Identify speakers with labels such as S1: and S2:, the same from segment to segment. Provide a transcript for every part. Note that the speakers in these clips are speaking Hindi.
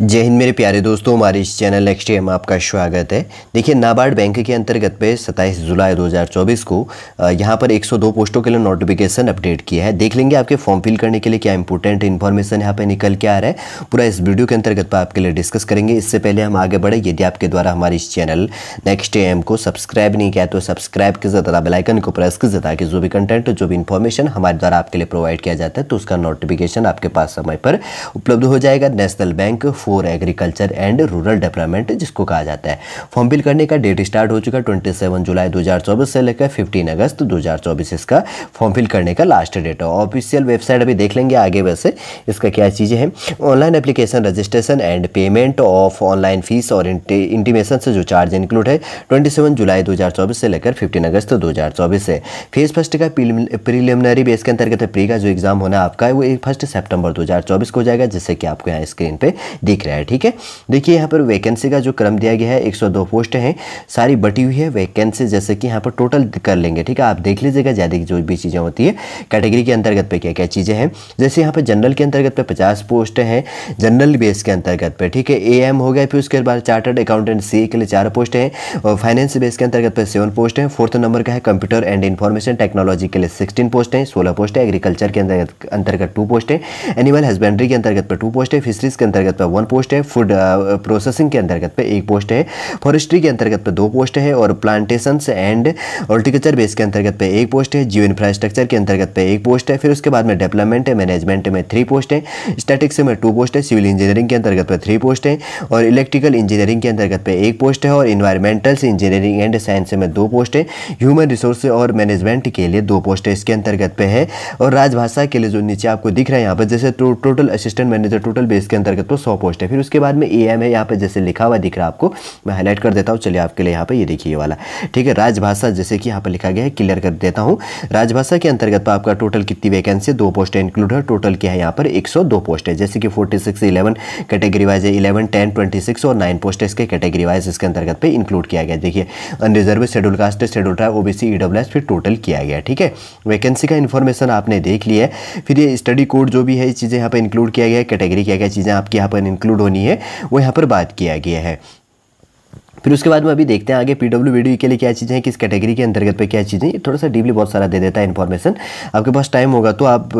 S1: जय हिंद मेरे प्यारे दोस्तों हमारे इस चैनल नेक्स्ट में आपका स्वागत है देखिए नाबार्ड बैंक के अंतर्गत पे 27 जुलाई 2024 को यहाँ पर 102 पोस्टों के लिए नोटिफिकेशन अपडेट किया है देख लेंगे आपके फॉर्म फिल करने के लिए क्या इंपॉर्टेंट इन्फॉर्मेशन यहाँ पे निकल के आ रहा है पूरा इस वीडियो के अंतर्गत पर आपके लिए डिस्कस करेंगे इससे पहले हम आगे बढ़े यदि आपके द्वारा हमारे इस चैनल नेक्स्ट एम को सब्सक्राइब नहीं किया तो सब्सक्राइब के ज़्यादा बेलाइकन को प्रेस कीजिए ताकि जो भी कंटेंट जो भी इन्फॉर्मेशन हमारे द्वारा आपके लिए प्रोवाइड किया जाता है तो उसका नोटिफिकेशन आपके पास समय पर उपलब्ध हो जाएगा national bank for agriculture and rural development जिसको कहा जाता है फॉर्म फिल करने का डेट स्टार्ट हो चुका है ट्वेंटी सेवन जुलाई दो हज़ार चौबीस से लेकर फिफ्टीन अगस्त दो हज़ार चौबीस इसका फॉर्म फिल करने का लास्ट डेट है ऑफिशियल वेबसाइट अभी देख लेंगे आगे वैसे इसका क्या चीज़ें हैं online application registration and payment of online fees और इंटीमेशन से जो चार्ज इंक्लूड है ट्वेंटी सेवन जुलाई दो हज़ार चौबीस से लेकर फिफ्टीन अगस्त दो हज़ार चौबीस है फेज फर्स्ट का प्रीलिमिनरी बेस के अंतर्गत प्री का जो एग्ज़ाम होना आपका है वो एक फर्स्ट सेप्टेम्बर दो हज़ार चौबीस को जाएगा जिससे कि आपको यहाँ स्क्रीन पर दिख दिख रहा है ठीक है देखिए यहाँ पर वैकेंसी का जो क्रम दिया गया है 102 पोस्ट हैं सारी बटी हुई है वैकेंसी जैसे कि यहाँ पर टोटल कर लेंगे ठीक है आप देख लीजिएगा ज़्यादा जो भी चीज़ें होती है कैटेगरी के अंतर्गत पर क्या क्या चीज़ें हैं जैसे यहाँ पर जनरल के अंतर्गत पर पचास पोस्ट हैं जनरल बेस के अंतर्गत पर ठीक है ए हो गया फिर उसके बाद चार्टर्ड अकाउंटेंट सी के लिए चार पोस्ट हैं और फाइनेंस बेस के अंतर्गत पर सेवन पोस्ट हैं फोर्थ नंबर का है कंप्यूटर एंड इन्फॉर्मेशन टेक्नोलॉजी के लिए सिक्सटीन पोस्ट हैं सोलह पोस्ट है एग्रीकल्चर के अंतर्गत अंतर्गत टू पोस्ट है एनिमल हस्बेंड्री के अंतर्गत पर टू पोस्ट है फिशरीज के अंतर्गत पर वन पोस्ट है फूड प्रोसेसिंग के अंतर्गत पे एक पोस्ट है फॉरेस्ट्री के अंतर्गत पे दो पोस्ट है और प्लांटेशन एंड हॉर्टिकल्चर बेस के अंतर्गत पे एक पोस्ट है जियो इंफ्रास्ट्रक्चर के अंतर्गत पे एक पोस्ट है फिर उसके बाद में डेवलपमेंट है मैनेजमेंट में थ्री पोस्ट है स्टैटिक्स में टू पोस्ट है सिविल इंजीनियरिंग के अंतर्गत पे थ्री पोस्ट है और इलेक्ट्रिकल इंजीनियरिंग के अंतर्गत पे एक पोस्ट है और इन्वायरमेंटल इंजीनियरिंग एंड साइंस में दो पोस्ट है ह्यूमन रिसोर्स और मैनेजमेंट के लिए दो पोस्ट है इसके अंतर्गत पे है और राजभाषा के लिए जो नीचे आपको दिख रहा है यहाँ पर जैसे total assistant manager total base के अंतर्गत तो सौ पोस्ट पोस्ट है फिर उसके बाद में ए एम है यहाँ पर जैसे लिखा हुआ दिख रहा है आपको मैं हाईलाइट कर देता हूँ चलिए आपके लिए यहाँ पर ये देखिए वाला ठीक है राजभाषा जैसे कि यहाँ पर लिखा गया है क्लियर कर देता हूँ राजभाषा के अंतर्गत पर आपका टोटल कितनी वैकेंसी दो पोस्ट इंक्लूड है टोटल क्या है यहाँ पर एक पोस्ट है जैसे कि forty six eleven category wise है इलेवन टेन ट्वेंटी सिक्स और नाइन पोस्ट है इसके कैटेगरी वाइज इसके अंतर्गत पर इंक्लूड किया गया देखिए unreserved schedule caste schedule tribe OBC EW फिर टोटल किया गया ठीक है वैकेंसी का इन्फॉर्मेशन आपने देख लिया है फिर ये स्टडी कोड जो भी है चीज़ें यहाँ पर इंक्लूड किया गया है कैटेगरी क्या क्या चीज़ें आपके यहाँ पर इंक्लूड होनी है वो यहाँ पर बात किया गया है फिर उसके बाद में अभी देखते हैं आगे पी डब्ल्यू के लिए क्या चीज़ें हैं किस कैटेगरी के अंतर्गत पे क्या चीज़ें थोड़ा सा डीपली बहुत सारा दे देता है इन्फॉर्मेशन आपके पास टाइम होगा तो आप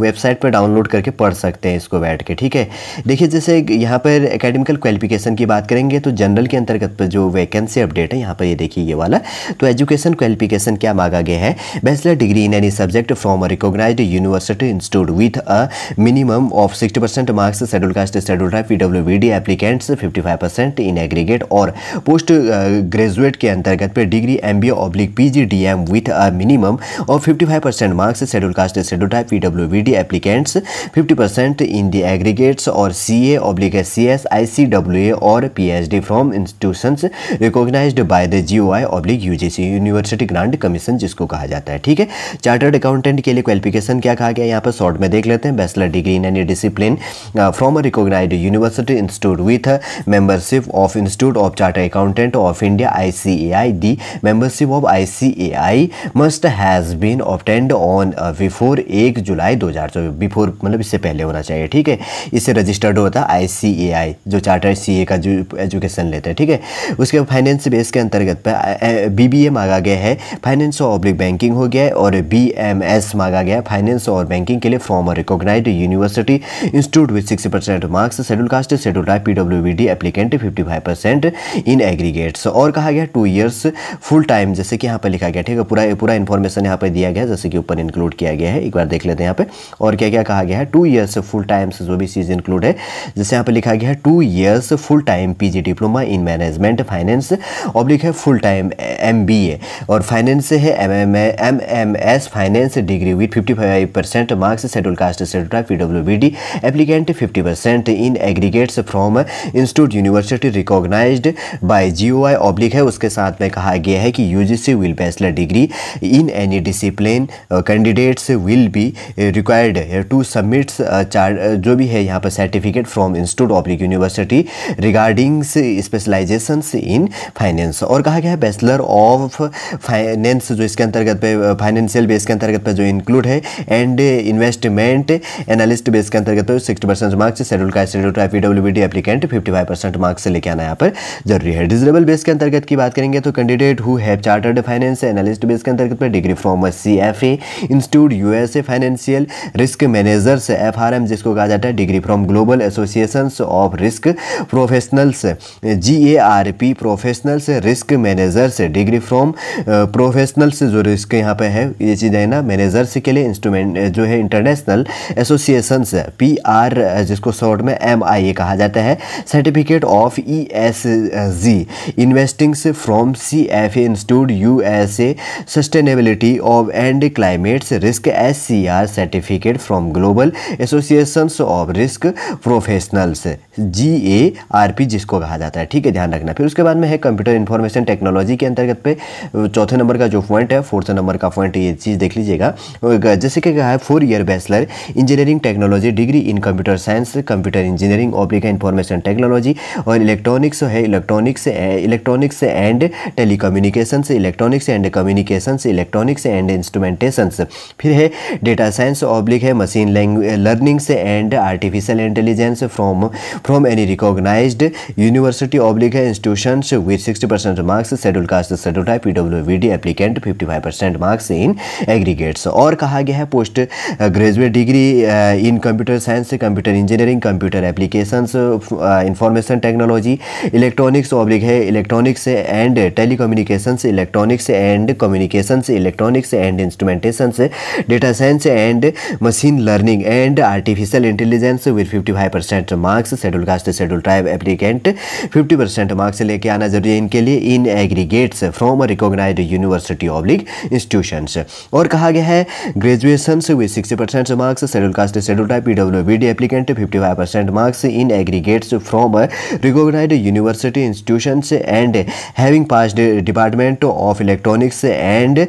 S1: वेबसाइट पर डाउनलोड करके पढ़ सकते हैं इसको बैठ के ठीक है देखिए जैसे यहाँ पर एकेडमिकल क्वालिफिकेशन की बात करेंगे तो जनरल के अंतर्गत पर जो वैकेंसी अपडेट है यहाँ पर ये देखिए ये वाला तो एजुकेशन क्वालिफिकेशन क्या मांगा गया है bachelor degree in any subject from a recognise university institute with a minimum of sixty percent marks schedule caste schedule drive P W we D applicants fifty five percent in aggregate और पोस्ट पोस्ट ग्रेजुएट uh, के अंतर्गत पे degree M B oblique P G D M with a minimum of fifty five percent marks schedule caste schedule type P W we D applicants fifty percent in the aggregates और C A oblique C S I C W A और P H D from institution recognize by the G O I oblique U G C university grand commission जिसको कहा जाता है ठीक है चार्टर्ड अकाउंटेंट के लिए क्वालिफिकेशन क्या कहा गया यहाँ पर शॉर्ट में देख लेते हैं bachelor degree in any discipline from a recognise university institute with membership of institute of charter accountant of India ICAI the membership of ICAI must has been obtained on uh, before 1 July 2024 before मतलब इससे पहले होना चाहिए ठीक है इससे रजिस्टर्ड होता है आईसीएआई जो चार्टर सीए का जो एजुकेशन लेते हैं ठीक है उसके फाइनेंस बेस के अंतर्गत बीबीए मांगा गया है फाइनेंस और ऑब्लिक बैंकिंग हो गया है और बीएमएस मांगा गया है फाइनेंस और बैंकिंग के लिए from recognise university institute with sixty percent marks schedule caste schedule type P W D applicant fifty five percent in aggregates और कहा गया टू ईयर्स फुल टाइम जैसे कि यहाँ पर लिखा गया ठीक है पूरा पूरा इन्फॉर्मेशन यहाँ पर दिया गया जैसे कि ऊपर इंक्लूड किया गया है एक बार देख लेते हैं यहाँ पे और क्या क्या कहा गया है टू ईयर्स फुल टाइम जो भी चीज़ इंक्लूड है जैसे यहाँ पर लिखा गया है two years full time PG diploma in management finance oblique है फुल टाइम एम और फाइनेंस है M M M M S finance degree with fifty five percent marks schedule caste schedule tribe P W B D applicant fifty percent in aggregates from institute university recognized by O GOI oblique है उसके साथ में कहा गया है कि UGC will bachelor degree in any discipline candidates will be required to submit जो भी है यहाँ पर certificate from institute oblique university regarding specialization in finance और कहा गया है बैचलर ऑफ फाइनेंस जो इसके अंतर्गत पे फाइनेंशियल uh, बेस के अंतर्गत पे जो इंक्लूड है एंड इन्वेस्टमेंट एनालिस्ट बेस के अंतर्गत पे सिक्सटी परसेंट मार्क्स शेड्यूल का schedule P W B D applicant fifty five percent marks लेके आना यहाँ पर जरूरी है क्रेडिटेबल बेस के अंतर्गत की बात करेंगे तो candidate who have chartered finance analyst base के अंतर्गत में degree from C F A institute U S A financial risk managers F R M जिसको कहा जाता है degree from global association of risk professionals G A R P professionals risk managers degree from professionals जो रिस्क यहाँ पे है ये चीज़ है ना मैनेजर्स के लिए इंस्ट्रूमेंट जो है इंटरनेशनल एसोसिएशन पी आर जिसको शॉर्ट में एम आई ए कहा जाता है certificate of E S G C investing from C F A institute U S A sustainability of and climates risk S C R certificate from global association of risk professionals G A R P जिसको कहा जाता है ठीक है ध्यान रखना फिर उसके बाद में है कंप्यूटर इन्फॉर्मेशन टेक्नोलॉजी के अंतर्गत पे चौथे नंबर का जो पॉइंट है फोर्थ नंबर का पॉइंट ये चीज़ देख लीजिएगा जैसे कि कहा है four year bachelor engineering technology degree in computer science computer engineering oblique information technology और इलेक्ट्रॉनिक्स है electronics electronics and telecommunication electronics and communication electronics and instrumentation फिर है डेटा साइंस ऑब्लिक है machine learnings and artificial intelligence from any from any recognized university oblique institutions with 60% marks scheduled B D applicant fifty five percent marks in aggregates और कहा गया है post graduate degree in computer science computer engineering computer applications information technology electronics oblique है electronics and communication electronics and communication electronics and instrumentation data science and machine learning and artificial intelligence with 55% marks schedule schedule caste schedule tribe applicant 50 percent marks लेके आना जरूरी है इनके लिए in aggregates from recognise university oblique institution और कहा गया है graduation with sixty percent marks schedule caste schedule tribe P W B D applicant fifty five percent marks in aggregates from recognise university institution and having pass department of electronics and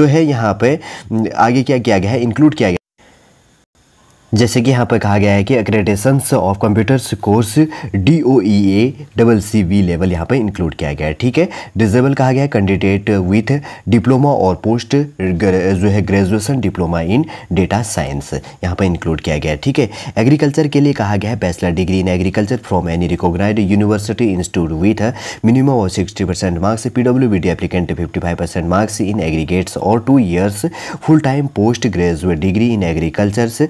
S1: जो है यहाँ पे आगे क्या किया गया है इंक्लूड किया गया जैसे कि यहाँ पर कहा गया है कि accreditation of computers course D O E A double C B level यहाँ पर इंक्लूड किया गया है ठीक है डिजेबल कहा गया है कैंडिडेट विथ डिप्लोमा और पोस्ट जो है graduation diploma in data science यहाँ पर इंक्लूड किया गया है ठीक है एग्रीकल्चर के लिए कहा गया है bachelor degree in agriculture from any recognise university institute with minimum और sixty percent marks P W B D applicant fifty five percent marks in aggregates और two years full time post graduate degree in agricultures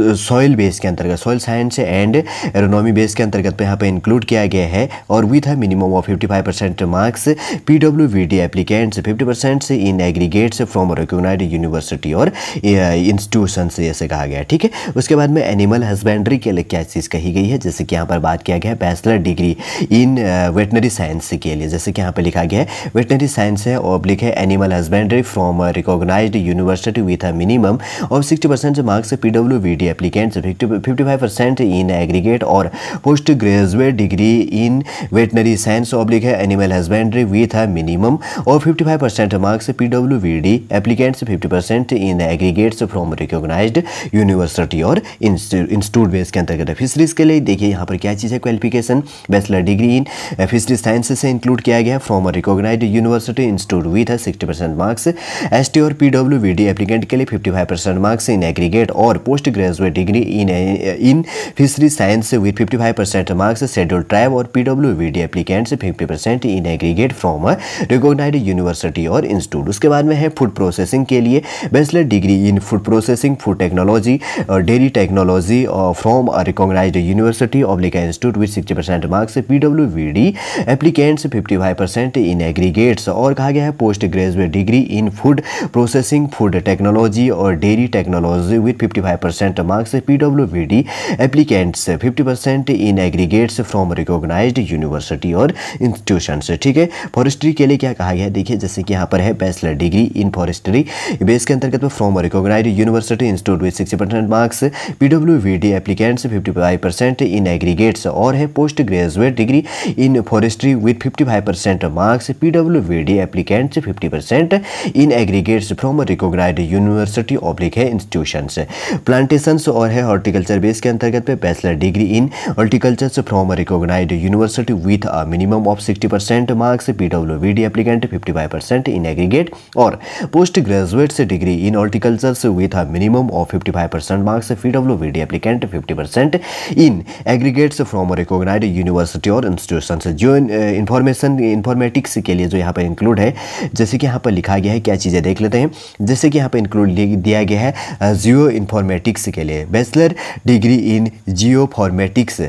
S1: soil base के अंतर्गत soil science and agronomy base के अंतर्गत यहाँ पे इंक्लूड किया गया है और विथ है minimum of 55 percent marks P W we D applicants fifty percent in aggregates from recognized university और इंस्टीट्यूशन eh, जैसे कहा गया ठीक है उसके बाद में एनिमल हस्बेंड्री के लिए क्या चीज़ कही गई है जैसे कि यहाँ पर बात किया गया है bachelor degree in veterinary science के लिए जैसे कि यहाँ पर लिखा गया है वेटनरी साइंस है ऑब्लिक है animal husbandry from recognise university with a minimum और sixty percent marks P W B applicants fifty percent in aggregate the applicants 55% in aggregate or postgraduate degree in veterinary science oblique animal husbandry with a minimum of 55% marks PWVD applicants 50% in aggregates from recognise university और इंस्टीट्यूट बेस के अंतर्गत फिशरीज के लिए देखिए यहाँ पर क्या चीज़ है qualification bachelor degree in fisheries science से इंक्लूड किया गया from a recognise university institute with है सिक्सटी परसेंट मार्क्स एस और P W we D applicant के लिए fifty five percent marks in aggregate और पोस्ट ग्रेजुएट में degree in in fishery science with 55 percent marks schedule tribe और PWBD applicants 50 percent in aggregate from recognized university और इंस्टीट्यूट उसके बाद में है फूड प्रोसेसिंग के लिए bachelor degree in food processing food technology dairy technology from recognise university oblique institute with sixty percent marks P W we D applicants fifty five percent in aggregates और कहा गया है post graduate degree in food processing food technology और dairy technology with fifty five percent marks B D applicants fifty percent in aggregates from recognise university और इंस्टीट्यूशन ठीक है फॉरेस्ट्री के लिए क्या कहा गया है देखिए जैसे कि यहाँ पर है bachelor degree in forestry base के अंतर्गत from recognise university institute with sixty percent marks P W we D applicants fifty five percent in aggregates और है post graduate degree in forestry with fifty five percent marks P W we D applicants fifty percent in aggregates from recognise university oblique है इंस्टीट्यूशन प्लांटेशन सौ और है हॉर्टिकल्चर बेस के अंतर्गत पे बैचलर डिग्री इन हॉर्टिकल्चर से from recognise university with a minimum of sixty percent marks P W B D applicant fifty five percent in aggregate और post graduate degree in horticulture with a minimum of fifty five percent marks P W B D applicant fifty percent in aggregate from recognise university और इंस्टीट्यूशन जो इन्फॉर्मेशन eh, इन्फॉर्मेटिक्स के लिए जो यहाँ पर इंक्लूड है जैसे कि यहाँ पर लिखा गया है क्या चीज़ें देख लेते हैं जैसे कि यहाँ पर इंक्लूड दिया गया है जियो eh, इन्फॉर्मेटिक्स के लिए बैचलर डिग्री इन जियो फॉर्मेटिक्स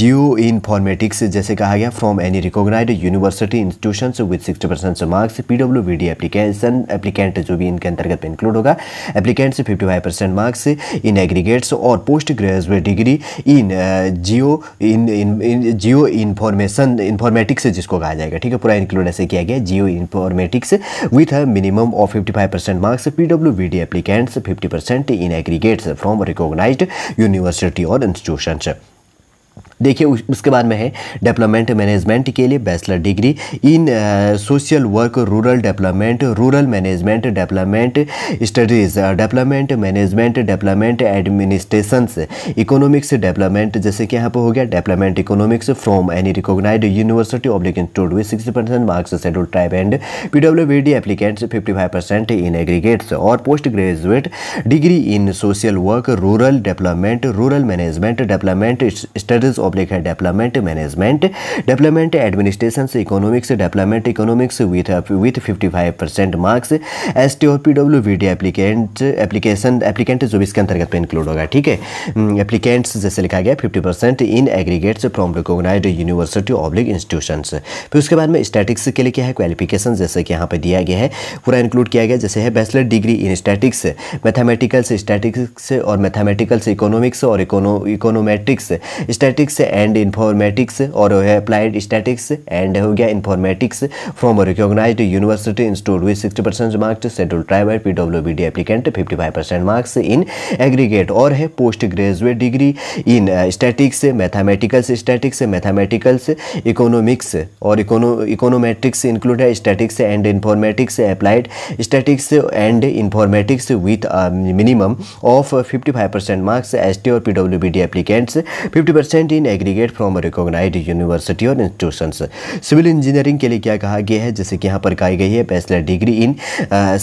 S1: जियो इन फॉर्मेटिक्स जैसे कहा गया from any recognised university institution with sixty percent marks P W B D application applicant जो भी इनके अंतर्गत इंक्लूड होगा एप्लीकेंट से fifty five percent marks in aggregates और post graduate degree in geo in in geo information informatics जिसको कहा जाएगा ठीक है पूरा इंक्लूड ऐसे किया गया geo informatics with a minimum of fifty five percent marks P W B D applicants fifty percent in aggregates from recognized university or institutions. देखिए उसके बाद में है डेवलपमेंट मैनेजमेंट के लिए bachelor degree in social work rural development rural management development studies development management development administration economics development जैसे कि यहाँ पर हो गया development economics from any recognise university oblique institute with sixty percent marks schedule tribe and P W B D applicants fifty five percent in aggregates और post graduate degree in social work rural development rural management development studies public है डेवलपमेंट मैनेजमेंट डेवलपमेंट एडमिनिस्ट्रेशन से economics development economics with with five percent marks S T और P W we D applicant application applicant जो इसके अंतर्गत पर इंक्लूड होगा ठीक है एप्लीकेंट्स हम्म, जैसे लिखा गया fifty percent in aggregates from recognise university oblique institution फिर उसके बाद में स्टैटिक्स के लिए क्या है क्वालिफिकेशन जैसे कि यहाँ पर दिया गया है पूरा इंक्लूड किया गया जैसे है bachelor degree in statics mathematical statics और मैथमेटिकल इकोनॉमिक्स और इकोनो econometrics statics mathematics and informatics और अप्लाइड स्टैटिक्स एंड हो गया informatics from recognise university institute with sixty percent marks central tribe P W B D applicant fifty five percent marks in aggregate और है post graduate degree in statics mathematicals statics mathematicals economics और इकोनोमेट्रिक्स इंक्लूड है statics and informatics applied statics and informatics with minimum of fifty five percent marks S T और P W B D applicants fifty percent in aggregate from recognise university और इंस्टीट्यूशन सिविल इंजीनियरिंग के लिए क्या कहा गया है जैसे कि यहाँ पर कही गई है bachelor degree in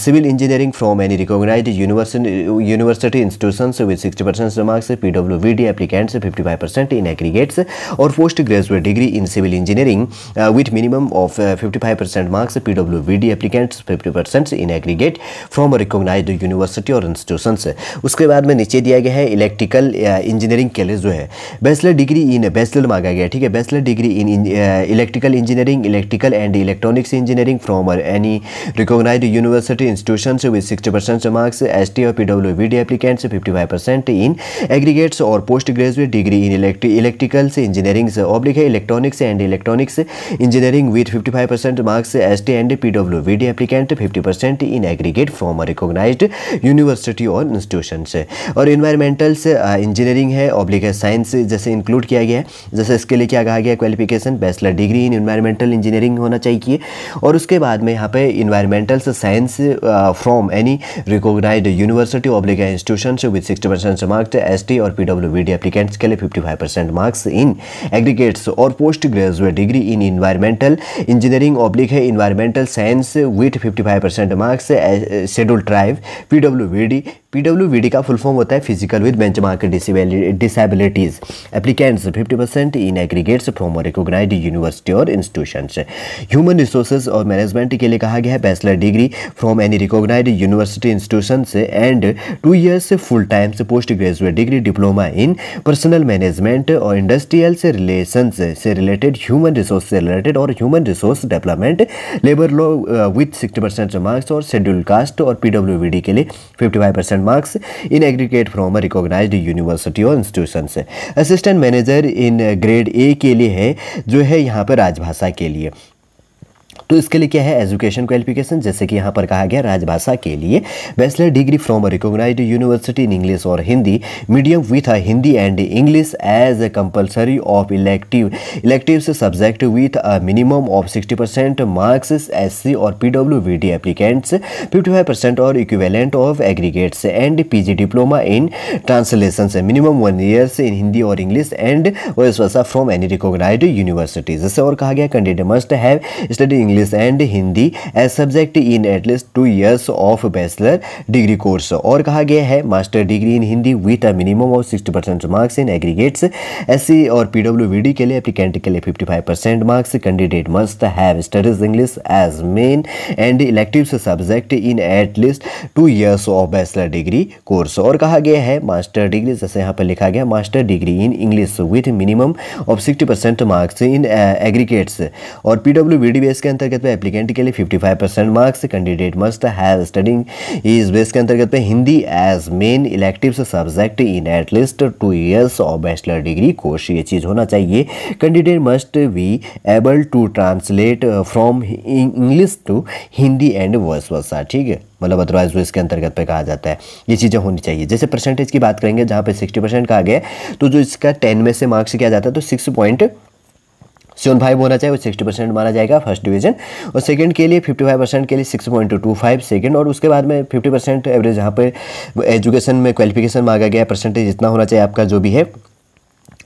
S1: civil engineering from any recognise university institution with sixty percent marks P W B D applicant fifty in aggregates और post graduate degree in civil engineering with minimum of fifty marks P W B D applicants in aggregate from recognise university और इंस्टीट्यूशन उसके बाद में नीचे दिया गया है इलेक्ट्रिकल इंजीनियरिंग uh, के लिए जो है बैचलर डिग्री इन बैचलर मांगा गया ठीक है bachelor degree in electrical engineering electrical and electronics engineering from any recognise university institution with sixty percent marks S T और P W D applicants fifty five percent in aggregates और post graduate degree in electrical engineering oblique है electronics and electronics engineering with fifty five percent marks S T and P W D applicant fifty percent in aggregate from recognise university और इंस्टीट्यूशन और इन्वायरमेंटल्स इंजीनियरिंग है ऑब्लिक है साइंस जैसे इंक्लूड किया गया है जैसे इसके लिए क्या कहा गया qualification bachelor degree in environmental engineering होना चाहिए और उसके बाद में यहाँ पे environmental science from any recognise university oblique institution with sixty percent marks S और पी डब्ल्यू एप्लीकेंट्स के लिए फिफ्टी मार्क्स इन एग्रीगेट्स और post graduate degree in environmental engineering oblique है environmental science with fifty marks schedule tribe P W PWVD का फुल फॉर्म होता है physical with benchmark disabilities applicants 50 percent in aggregates from recognise university और इंस्टीट्यूशन ह्यूमन रिसोर्सेज और मैनेजमेंट के लिए कहा गया है bachelor degree from any recognise university institution से and two years full time से post graduate degree diploma in personnel management और इंडस्ट्रियल से रिलेशन से रिलेटेड ह्यूमन रिसोर्स से रिलेटेड और human resource development labour law with sixty percent marks और शेड्यूल कास्ट और पीडब्ल्यू के लिए fifty five percent marks in aggregate from a university और इंस्टीट्यूशन से assistant manager in grade A के लिए है जो है यहाँ पर राजभाषा के लिए तो इसके लिए क्या है एजुकेशन क्वालिफिकेशन जैसे कि यहाँ पर कहा गया राजभाषा के लिए bachelor degree from a recognise university in English और Hindi medium with a Hindi and English as a compulsory of elective elective subject with a minimum of sixty percent marks S और P W we D applicants fifty five percent और equivalent of aggregates and P G diploma in translation minimum one years in Hindi और English and from any recognise university जैसे और कहा गया candidate must have study English English and Hindi as subject in at least two years of bachelor degree course और कहा गया है master degree in Hindi with a minimum of sixty percent marks in aggregates S और पी के लिए अप्लीकेंट के लिए fifty five percent marks candidate must have studies English as main and elective subject in at least two years of bachelor degree course और कहा गया है मास्टर डिग्री जैसे यहाँ पर लिखा गया master degree in English with minimum of sixty percent marks in aggregates और पी डब्ल्यू बी के अंतर्गत अंतर्गत पे एप्लीकेंट के लिए 55 percent marks candidate must have studying इस बेस के अंतर्गत पे Hindi as main elective subject in at least two years और बैचलर डिग्री कोर्स ये चीज़ होना चाहिए candidate must be able to translate from English to Hindi and verse versa ठीक है मतलब अदरवाइज वो इसके अंतर्गत पे कहा जाता है ये चीज़ें होनी चाहिए जैसे परसेंटेज की बात करेंगे जहाँ पे 60 परसेंट कहा गया तो जो इसका 10 में से मार्क्स किया जाता है तो सेवन फाइव होना चाहिए वो सिक्सटी परसेंट माना जाएगा फर्स्ट डिवीजन और सेकंड के लिए फिफ्टी फाइव परसेंट के लिए six point two five second और उसके बाद में फिफ्टी परसेंट एवरेज यहाँ पर एजुकेशन में क्वालिफिकेशन मांगा गया परसेंटेज इतना होना चाहिए आपका जो भी है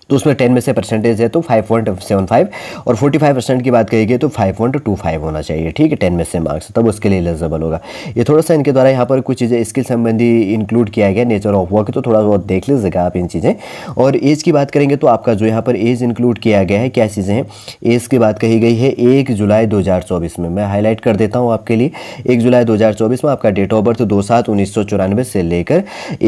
S1: तो उसमें टेन में से परसेंटेज है तो फाइव पॉइंट सेवन फाइव और फोर्टी फाइव परसेंट की बात कही गई तो फाइव पॉइंट टू फाइव होना चाहिए ठीक है टेन में से मार्क्स तब उसके लिए एलिजिबल होगा ये थोड़ा सा इनके द्वारा यहाँ पर कुछ चीज़ें स्किल संबंधी इंक्लूड किया गया नेचर ऑफ वर्क तो थोड़ा बहुत देख लीजिएगा आप इन चीज़ें और एज की बात करेंगे तो आपका जो यहाँ पर एज इंक्लूड किया गया है क्या चीज़ें हैं एज की बात कही गई है एक जुलाई दो में मैं हाईलाइट कर देता हूँ आपके लिए एक जुलाई दो में आपका डेट ऑफ बर्थ दो सात उन्नीस से लेकर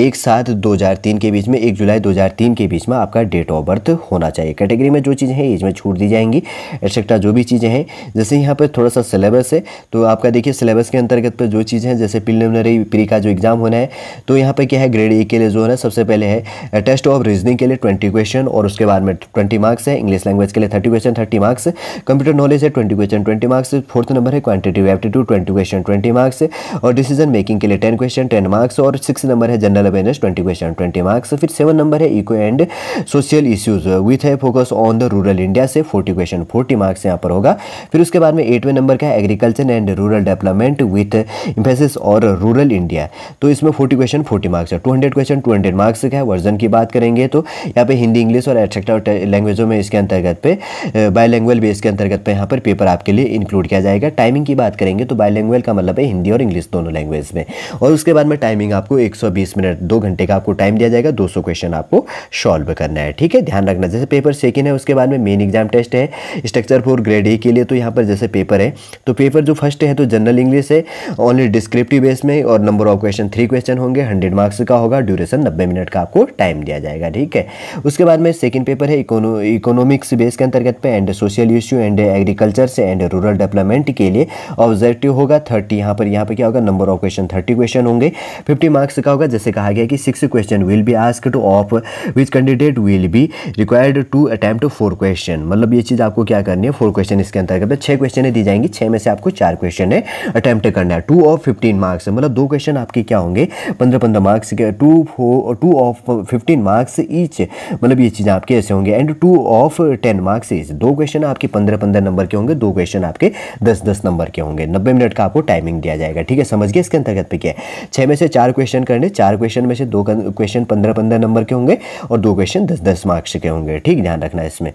S1: एक सात दो के बीच में एक जुलाई दो के बीच में आपका डेट ऑफ बर्थ होना चाहिए कैटेगरी में जो चीज़ें हैं एज में छूट दी जाएंगी एक्सेट्रा जो भी चीज़ें हैं जैसे यहाँ पर थोड़ा सा सिलेबस है तो आपका देखिए सिलेबस के अंतर्गत पर जो चीज़ें हैं जैसे प्रिलिमिनरी प्री का जो एग्ज़ाम होना है तो यहाँ पर क्या है ग्रेड ए के लिए जो है सबसे पहले है टेस्ट ऑफ रीजनिंग के लिए ट्वेंटी क्वेश्चन और उसके बाद में ट्वेंटी मार्क्स है इंग्लिश लैंग्वेज के लिए thirty question thirty marks computer knowledge है twenty question twenty marks fourth number है quantitative aptitude twenty question twenty marks और डिसीजन मेकिंग के लिए टेन क्वेश्चन टेन मार्क्स और सिक्स नंबर है general awareness twenty question twenty marks फिर सेवन नंबर है eco and social issues with uh, है focus on the rural India से फोर्टी क्वेश्चन फोर्टी मार्क्स यहाँ पर होगा फिर उसके बाद में एटवें नंबर का agriculture and rural development with emphasis और रूरल इंडिया तो इसमें फोर्टी क्वेश्चन फोर्टी मार्क्स है two hundred question two hundred marks का है वर्जन की बात करेंगे तो यहाँ पे हिंदी इंग्लिश और एक्सेट्रा लैंग्वेजों में इसके अंतर्गत पे लैंग्वेल बेस के अंतर्गत पे यहाँ पर पेपर आपके लिए इंक्लूड किया जाएगा टाइमिंग की बात करेंगे तो लैंग्वेल का मतलब है हिंदी और इंग्लिश दोनों लैंग्वेज में और उसके बाद में टाइमिंग आपको एक मिनट दो घंटे का आपको टाइम दिया जाएगा दो क्वेश्चन आपको सॉल्व करना है ठीक है ध्यान रखना जैसे पेपर सेकेंड है उसके बाद में मेन एग्जाम टेस्ट है स्ट्रक्चर फॉर ग्रेड ए के लिए तो यहाँ पर जैसे पेपर है तो पेपर जो फर्स्ट है तो जनरल इंग्लिश है ओनली डिस्क्रिप्टिव बेस में और number of question three question होंगे हंड्रेड मार्क्स का होगा ड्यूरेशन नब्बे मिनट का आपको टाइम दिया जाएगा ठीक है उसके बाद में सेकेंड पेपर है इकोनॉमिक्स बेस के अंतर्गत पे and social issue and agriculture से एंड रूरल डेवलपमेंट के लिए ऑब्जेक्टिव होगा थर्टी यहाँ पर यहाँ पर क्या होगा number of question thirty question होंगे फिफ्टी मार्क्स का होगा जैसे कहा गया कि six question will be ask to of which candidate will be required to attempt four question मतलब ये चीज़ आपको क्या करनी है फोर क्वेश्चन इसके अंतर्गत छः क्वेश्चन दी जाएंगी छः में से आपको चार क्वेश्चन है अटैम्प्ट करना है टू ऑफ फिफ्टीन मार्क्स मतलब दो क्वेश्चन आपके क्या होंगे पंद्रह पंद्रह मार्क्स के two four two of fifteen marks each मतलब ये चीज़ें आपके ऐसे होंगे and two of ten marks each दो क्वेश्चन आपके पंद्रह पंद्रह नंबर के होंगे दो क्वेश्चन आपके दस दस नंबर के होंगे नब्बे मिनट का आपको टाइमिंग दिया जाएगा ठीक है समझ गए इसके अंतर्गत पे क्या है छः में से चार क्वेश्चन करने चार क्वेश्चन में से दो क्वेश्चन पंद्रह पंद्रह नंबर के होंगे और दो क्वेश्चन दस दस मार्क्स शिक्षक होंगे ठीक ध्यान रखना इसमें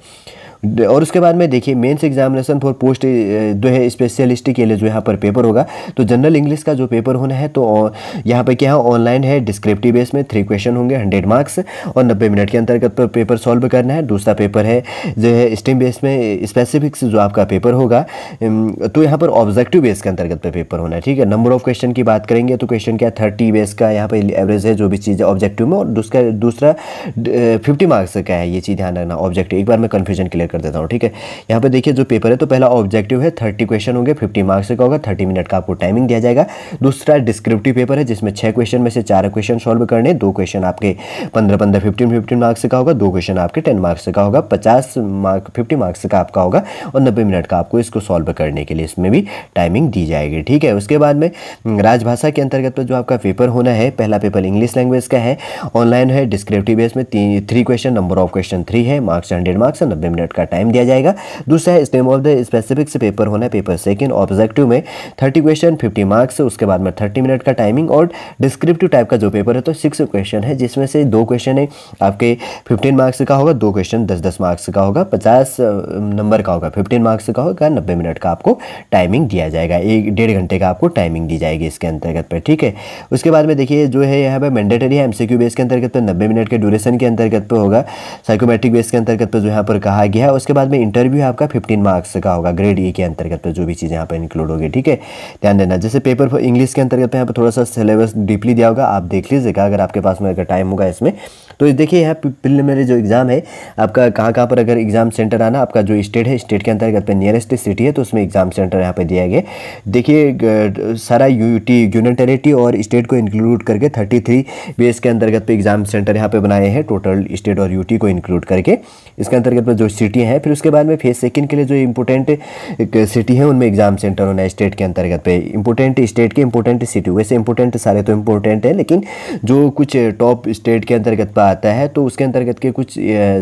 S1: और उसके बाद में देखिए मेंस एग्जामिनेशन फॉर पोस्ट जो है स्पेशलिस्ट के लिए जो यहाँ पर पेपर होगा तो जनरल इंग्लिश का जो पेपर होना है तो यहाँ पर क्या है ऑनलाइन है डिस्क्रिप्टिव बेस में थ्री क्वेश्चन होंगे हंड्रेड मार्क्स और नब्बे मिनट के अंतर्गत पर पेपर सॉल्व करना है दूसरा पेपर है जो है स्टीम बेस में स्पेसिफिक्स जो आपका पेपर होगा तो यहाँ पर ऑब्जेक्टिव बेस के अंतर्गत पर पेपर होना है ठीक है नंबर ऑफ क्वेश्चन की बात करेंगे तो क्वेश्चन क्या थर्टी बेस का यहाँ पर एवरेज है जो भी चीज़ है ऑब्जेक्टिव में और दूसरा दूसरा फिफ्टी मार्क्स का है ये चीज़ ध्यान रखना ऑब्जेक्टिव एक बार मैं कन्फ्यूजन क्लियर कर देता हूँ ठीक है यहाँ पे देखिए जो पेपर है तो पहला ऑब्जेक्टिव है थर्टी क्वेश्चन होंगे फिफ्टी मार्क्स का होगा थर्टी मिनट का आपको टाइमिंग दिया जाएगा दूसरा डिस्क्रिप्टिव पेपर है जिसमें छः क्वेश्चन में से चार क्वेश्चन सॉल्व करने दो क्वेश्चन आपके पंद्रह पंद्रह फिफ्टीन फिफ्टीन मार्क्स का होगा दो क्वेश्चन आपके टेन मार्क्स का होगा पचास मार्क फिफ्टी मार्क्स का आपका होगा और नब्बे मिनट का आपको इसको सॉल्व करने के लिए इसमें भी टाइमिंग दी जाएगी ठीक है उसके बाद में हम्म, राजभाषा के अंतर्गत जो आपका पेपर होना है पहला पेपर इंग्लिश लैंग्वेज का है ऑनलाइन है डिस्क्रिप्टिव बेस में three question number of question three है मार्क्स हंड्रेड मार्क्स नब्बे मिनट का टाइम दिया जाएगा दूसरा है स्टेम ऑफ द स्पेसिफिक से पेपर होना है पेपर सेकेंड ऑब्जेक्टिव में थर्टी क्वेश्चन फिफ्टी मार्क्स उसके बाद में थर्टी मिनट का टाइमिंग और डिस्क्रिप्टिव टाइप का जो पेपर है तो सिक्स क्वेश्चन है जिसमें से दो क्वेश्चन है आपके फिफ्टीन मार्क्स का होगा दो क्वेश्चन दस दस मार्क्स का होगा पचास नंबर का होगा फिफ्टीन मार्क्स का होगा नब्बे मिनट का आपको टाइमिंग दिया जाएगा एक डेढ़ घंटे का आपको टाइमिंग दी जाएगी इसके अंतर्गत पर ठीक है उसके बाद में देखिए जो है यहाँ पर मैंडेटरी है एम बेस के अंतर्गत पर नब्बे मिनट के ड्यूरेशन के अंतर्गत पर होगा साइकोमेट्रिक बेस के अंतर्गत पर जो यहाँ पर कहा गया है उसके बाद में इंटरव्यू आपका फिफ्टीन मार्क्स का होगा ग्रेड ए के अंतर्गत जो भी चीज़ें यहाँ पर इंक्लूड होगी ठीक है ध्यान देना जैसे पेपर इंग्लिश के अंतर्गत यहाँ पर थोड़ा सा सिलेबस डीपली दिया होगा आप देख लीजिएगा अगर आपके पास में अगर टाइम होगा इसमें तो देखिए यहाँ प्रिलिमिनरी जो एग्ज़ाम है आपका कहाँ कहाँ पर अगर एग्ज़ाम सेंटर आना आपका जो स्टेट है स्टेट के अंतर्गत नियरेस्ट सिटी है तो उसमें एग्ज़ाम सेंटर यहाँ पर दिया गया देखिए सारा यूटी यूनियन टेरेटरी और स्टेट को इंक्लूड करके थर्टी थ्री बेस के अंतर्गत पे एग्ज़ाम सेंटर यहाँ पे बनाए हैं टोटल स्टेट और यूटी को इंक्लूड करके इसके अंतर्गत जो सिटी हैं फिर उसके बाद में फेज सेकेंड के लिए जो इंपोर्टेंट सिटी है उनमें एग्ज़ाम सेंटर होना है स्टेट के अंतर्गत पे इंपोर्टेंट स्टेट के इंपोर्टेंट सिटी वैसे इंपोर्टेंट सारे तो इंपोर्टेंट है लेकिन जो कुछ टॉप स्टेट के अंतर्गत आता है तो उसके अंतर्गत के कुछ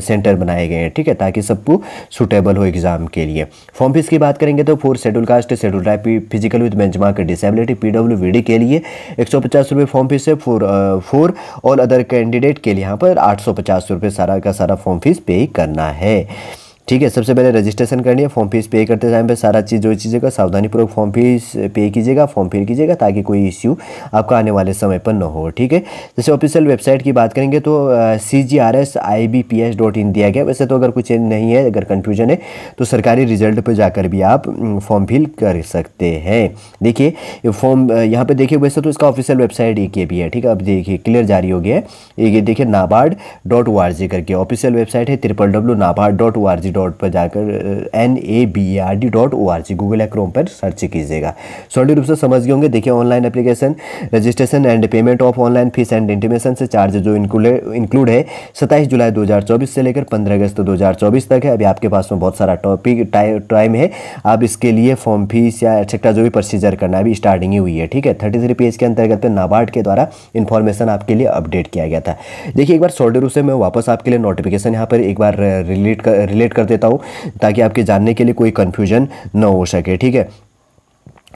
S1: सेंटर बनाए गए हैं ठीक है ताकि सबको सुटेबल हो एग्ज़ाम के लिए फॉर्म फीस की बात करेंगे तो for schedule caste schedule tribe physical with mark disability D के लिए एक सौ पचास रुपये फॉर्म फीस है फोर फोर और अदर कैंडिडेट के लिए यहाँ पर आठ सौ पचास रुपये सारा का सारा फॉर्म फीस पे ही करना है ठीक है सबसे पहले रजिस्ट्रेशन करनी है फॉर्म फीस पे करते टाइम पे सारा चीज़ जो चीज़ेगा सावधानीपूर्वक फॉर्म फीस पे कीजिएगा फॉर्म फिल कीजिएगा ताकि कोई इश्यू आपका आने वाले समय पर ना हो ठीक है जैसे ऑफिशियल वेबसाइट की बात करेंगे तो C G R S I B P S dot in दिया गया वैसे तो अगर कुछ नहीं है अगर कन्फ्यूजन है तो सरकारी रिजल्ट पर जाकर भी आप फॉर्म फिल कर सकते हैं देखिए फॉर्म यहाँ पर देखिए वैसे तो इसका ऑफिशियल वेबसाइट एक भी है ठीक है अब देखिए क्लियर जारी हो गया है ये देखिए नाबार्ड डॉट आर जी करके ऑफिशियल वेबसाइट है triple W NABARD dot R G dot पर जाकर N A B A R D dot O R G Google या क्रोम पर सर्च कीजिएगा सॉलिड रूप से समझ गए होंगे देखिए online application registration and payment of online fee and intimation से चार्ज जो इंक्लूड है सत्ताईस जुलाई दो से लेकर पंद्रह अगस्त दो तक है अभी आपके पास में बहुत सारा टॉपिक टाइम है आप इसके लिए फॉर्म फीस या एक्सेट्रा जो भी प्रोसीजर करना है अभी स्टार्टिंग ही हुई है ठीक है थर्टी थ्री पेज के अंतर्गत पर नाबार्ड के द्वारा इन्फॉर्मेशन आपके लिए अपडेट किया गया था देखिए एक बार सोल्डर रूप से मैं वापस आपके लिए नोटिफिकेशन यहाँ पर एक बार रिलेट कर रिलेट कर कर देता हूँ ताकि आपके जानने के लिए कोई कन्फ्यूजन न हो सके ठीक है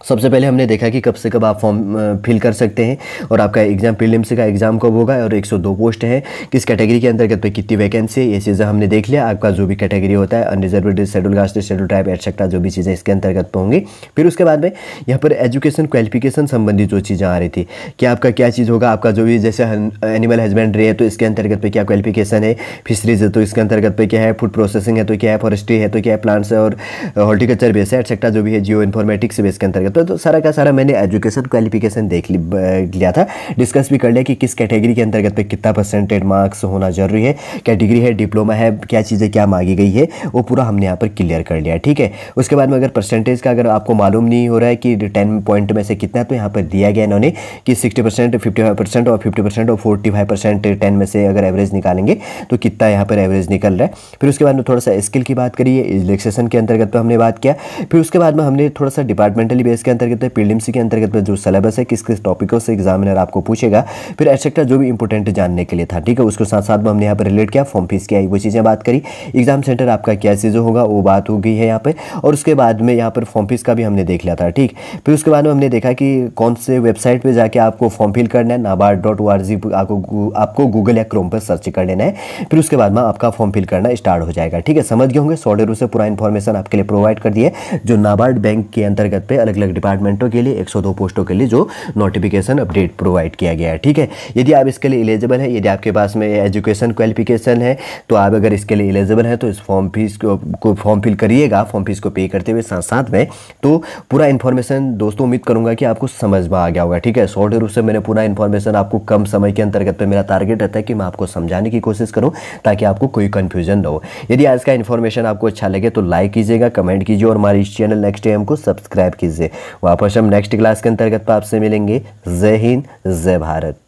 S1: सबसे पहले हमने देखा कि कब से कब आप फॉर्म फिल कर सकते हैं और आपका एग्जाम प्रीलिम्स का एग्जाम कब होगा और 102 पोस्ट है किस कैटेगरी के अंतर्गत पे कितनी वैकेंसी है ये चीज़ें हमने देख लिया आपका जो भी कैटेगरी होता है unreserve schedule caste schedule tribe etcetera जो भी चीज़ें इसके अंतर्गत होंगी फिर उसके बाद में यहाँ पर एजुकेशन क्वालिफिकेशन संबंधी जो चीज़ें आ रही थी कि आपका क्या चीज़ होगा आपका जो भी जैसे एनिमल हस्बेंड्री है तो इसके अंतर्गत पर क्या क्वालिफिकेशन है फिशरीज है तो इसके अंतर्गत पर क्या है फूड प्रोसेसिंग है तो क्या है फॉरेस्ट्री है तो क्या है प्लांट्स और हॉर्टिकल्चर बेस है एटसेट्रा जो भी है जियो इन्फॉर्मेटिक्स बेस के अंतर्गत जाएगा तो, तो सारा का सारा मैंने एजुकेशन क्वालिफिकेशन देख लिया था डिस्कस भी कर लिया कि किस कैटेगरी के अंतर्गत पे कितना परसेंटेज मार्क्स होना जरूरी है क्या डिग्री है डिप्लोमा है क्या चीज़ें क्या मांगी गई है वो पूरा हमने यहाँ पर क्लियर कर लिया ठीक है उसके बाद में अगर परसेंटेज का अगर आपको मालूम नहीं हो रहा है कि टेन पॉइंट में से कितना तो यहाँ पर दिया गया इन्होंने कि sixty percent fifty five percent और फिफ्टी परसेंट और फोर्टी फाइव परसेंट टेन में से अगर एवरेज निकालेंगे तो कितना यहाँ पर एवरेज निकल रहा है फिर उसके बाद में थोड़ा सा स्किल की बात करिए रिलेक्सेशन के अंतर्गत पर हमने बात किया फिर उसके बाद में हमने थोड़ा सा डिपार्टमेंटली बेस जिसके अंतर्गत पीडीएम पीडीएमसी के अंतर्गत जो सिलेबस है किस किस टॉपिकों से एग्जामिनर आपको पूछेगा फिर एक्सेट्रा जो भी इंपॉर्टेंट जानने के लिए था ठीक है उसके साथ साथ हमने यहाँ पर रिलेट किया फॉर्म फीस की आई वो चीज़ें बात करी एग्जाम सेंटर आपका क्या चीज़ होगा वो बात हो गई है यहाँ पर और उसके बाद में यहाँ पर फॉर्म फीस का भी हमने देख लिया था ठीक फिर उसके बाद में हमने देखा कि कौन से वेबसाइट पर जाके आपको फॉर्म फिल करना है नाबार्ड डॉट ओ आपको आपको गूगल या क्रोम पर सर्च कर लेना है फिर उसके बाद में आपका फॉर्म फिल करना स्टार्ट हो जाएगा ठीक है समझ गए होंगे सौ डेरू से पूरा इन्फॉर्मेशन आपके लिए प्रोवाइड कर दिए जो नाबार्ड बैंक के अंतर्गत पे अलग अलग अलग डिपार्टमेंटों के लिए 102 पोस्टों के लिए जो नोटिफिकेशन अपडेट प्रोवाइड किया गया है ठीक है यदि आप इसके लिए एलिजिबल है यदि आपके पास में एजुकेशन क्वालिफिकेशन है तो आप अगर इसके लिए एलिजिबल हैं तो इस फॉर्म फीस को, को फॉर्म फिल करिएगा फॉर्म फीस को पे करते हुए साथ साथ में तो पूरा इन्फॉर्मेशन दोस्तों उम्मीद करूँगा कि आपको समझ में आ गया होगा ठीक है शॉर्ट रूप से मैंने पूरा इन्फॉर्मेशन आपको कम समय के अंतर्गत पर मेरा टारगेट रहता है कि मैं आपको समझाने की कोशिश करूँ ताकि आपको कोई कन्फ्यूजन ना हो यदि आज का इन्फॉर्मेशन आपको अच्छा लगे तो लाइक कीजिएगा कमेंट कीजिए और हमारे इस चैनल नेक्स्ट टाइम को सब्सक्राइब कीजिए वापस हम नेक्स्ट क्लास के अंतर्गत आपसे मिलेंगे जय हिंद जय भारत